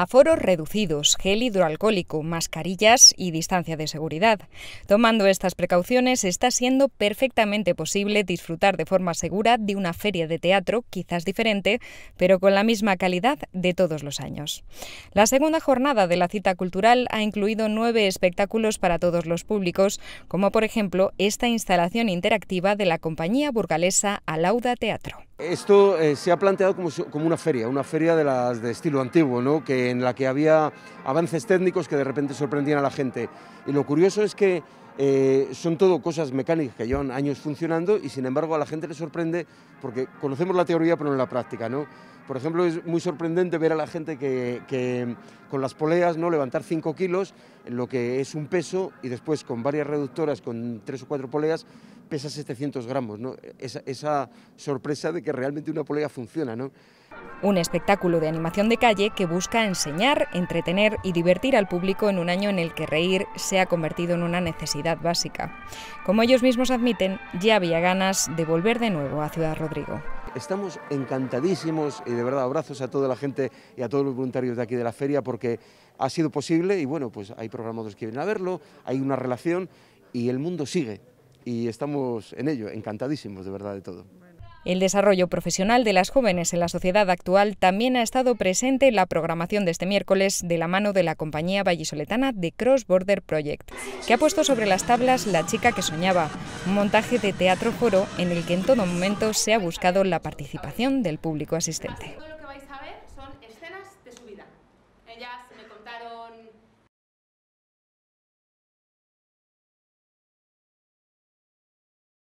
aforos reducidos, gel hidroalcohólico, mascarillas y distancia de seguridad. Tomando estas precauciones está siendo perfectamente posible disfrutar de forma segura de una feria de teatro, quizás diferente, pero con la misma calidad de todos los años. La segunda jornada de la cita cultural ha incluido nueve espectáculos para todos los públicos, como por ejemplo esta instalación interactiva de la compañía burgalesa Alauda Teatro. Esto eh, se ha planteado como, una feria, una feria de estilo antiguo, que en la que había avances técnicos que de repente sorprendían a la gente. Y lo curioso es que eh, son todo cosas mecánicas que llevan años funcionando y sin embargo a la gente le sorprende porque conocemos la teoría pero no la práctica, Por ejemplo, es muy sorprendente ver a la gente que, con las poleas ¿no? levantar 5 kilos, lo que es un peso, y después con varias reductoras, con tres o cuatro poleas, pesa 700 gramos, Esa, sorpresa de que realmente una polea funciona, ¿no? Un espectáculo de animación de calle que busca enseñar, entretener y divertir al público en un año en el que reír se ha convertido en una necesidad básica. Como ellos mismos admiten, ya había ganas de volver de nuevo a Ciudad Rodrigo. Estamos encantadísimos y de verdad abrazos a toda la gente y a todos los voluntarios de aquí de la feria porque ha sido posible y bueno, pues hay programadores que vienen a verlo, hay una relación y el mundo sigue y estamos en ello, encantadísimos de verdad de todo. El desarrollo profesional de las jóvenes en la sociedad actual también ha estado presente en la programación de este miércoles de la mano de la compañía vallisoletana de Cross Border Project, que ha puesto sobre las tablas La chica que soñaba, un montaje de teatro foro en el que en todo momento se ha buscado la participación del público asistente. Todo lo que vais a ver son escenas de su vida. Ellas me contaron